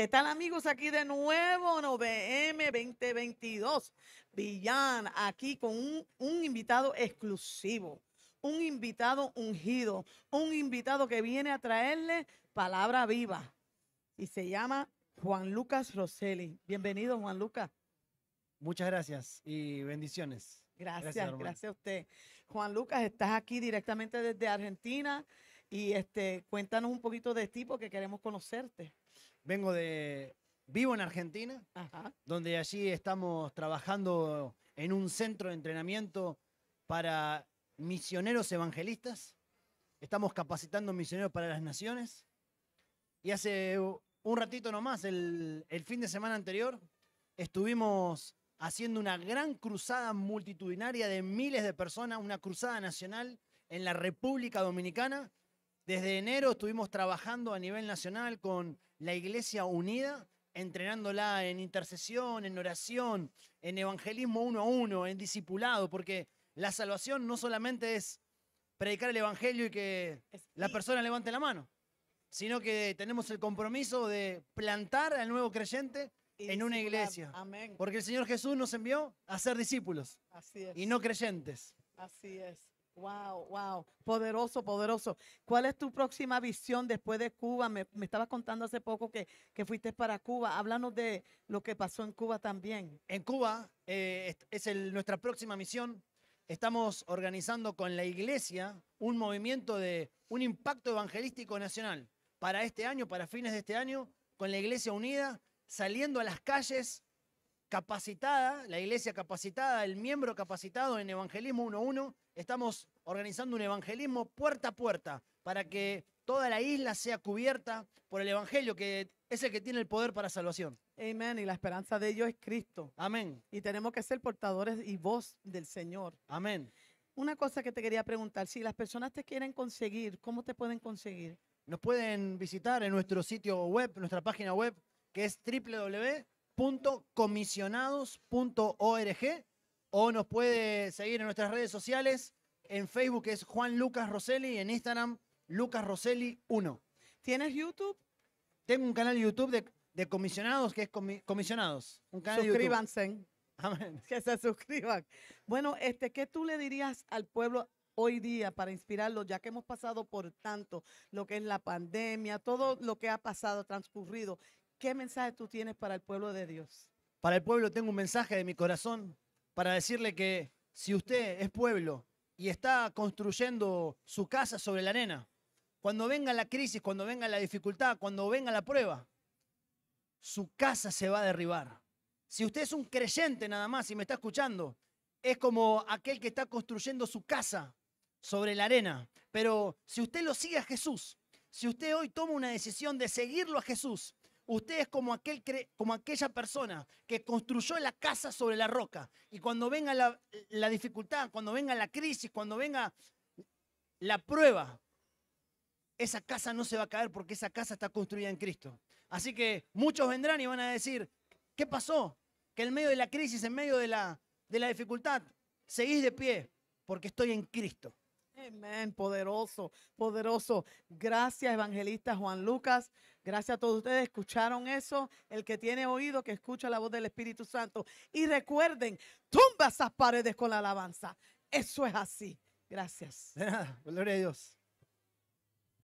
¿Qué tal amigos? Aquí de nuevo, NoVM 2022, Villan, aquí con un, invitado exclusivo, un invitado ungido, un invitado que viene a traerle palabra viva y se llama Juan Lucas Rosselli. Bienvenido Juan Lucas. Muchas gracias y bendiciones. gracias, gracias a usted. Juan Lucas, estás aquí directamente desde Argentina. Y este, cuéntanos un poquito de ti porque queremos conocerte. Vengo de. Vivo en Argentina, donde allí estamos trabajando en un centro de entrenamiento para misioneros evangelistas. Estamos capacitando misioneros para las naciones. Y hace un ratito nomás, el, el fin de semana anterior, estuvimos haciendo una gran cruzada multitudinaria de miles de personas, una cruzada nacional en la República Dominicana, desde enero estuvimos trabajando a nivel nacional con la Iglesia Unida, entrenándola en intercesión, en oración, en evangelismo uno a uno, en discipulado, porque la salvación no solamente es predicar el Evangelio y que la persona levante la mano, sino que tenemos el compromiso de plantar al nuevo creyente en una iglesia. Porque el Señor Jesús nos envió a ser discípulos y no creyentes. Así es. Wow, wow, poderoso, poderoso. ¿Cuál es tu próxima visión después de Cuba? Me, me estabas contando hace poco que, que, fuiste para Cuba. Háblanos de lo que pasó en Cuba también. En Cuba eh, es nuestra próxima misión. Estamos organizando con la iglesia un movimiento de un impacto evangelístico nacional para este año, para fines de este año, con la iglesia unida, saliendo a las calles capacitada, la iglesia capacitada, el miembro capacitado en Evangelismo 1.1. Estamos organizando un evangelismo puerta a puerta para que toda la isla sea cubierta por el Evangelio, que es el que tiene el poder para salvación. Amén. Y la esperanza de Dios es Cristo. Amén. Y tenemos que ser portadores y voz del Señor. Amén. Una cosa que te quería preguntar, si las personas te quieren conseguir, ¿cómo te pueden conseguir? Nos pueden visitar en nuestro sitio web, nuestra página web, que es www comisionados.org o nos puede seguir en nuestras redes sociales. En Facebook es Juan Lucas Rosselli, en Instagram Lucas Rosselli 1. ¿Tienes YouTube? Tengo un canal YouTube de, comisionados que es comisionados. Suscríbanse. Amén. Que se suscriban. Bueno, este, ¿qué tú le dirías al pueblo hoy día para inspirarlo, ya que hemos pasado por tanto, lo que es la pandemia, todo lo que ha pasado, transcurrido? ¿Qué mensaje tú tienes para el pueblo de Dios? Para el pueblo tengo un mensaje de mi corazón para decirle que si usted es pueblo y está construyendo su casa sobre la arena, cuando venga la crisis, cuando venga la dificultad, cuando venga la prueba, su casa se va a derribar. Si usted es un creyente nada más y me está escuchando, es como aquel que está construyendo su casa sobre la arena. Pero si usted lo sigue a Jesús, si usted hoy toma una decisión de seguirlo a Jesús, Usted es como, aquel, como aquella persona que construyó la casa sobre la roca. Y cuando venga la, la dificultad, cuando venga la crisis, cuando venga la prueba, esa casa no se va a caer porque esa casa está construida en Cristo. Así que muchos vendrán y van a decir, ¿qué pasó? Que en medio de la crisis, en medio de la, de la dificultad, seguís de pie porque estoy en Cristo. Amén, poderoso, poderoso. Gracias, evangelista Juan Lucas. Gracias a todos ustedes. Escucharon eso. El que tiene oído, que escucha la voz del Espíritu Santo. Y recuerden, tumba esas paredes con la alabanza. Eso es así. Gracias. gloria a Dios.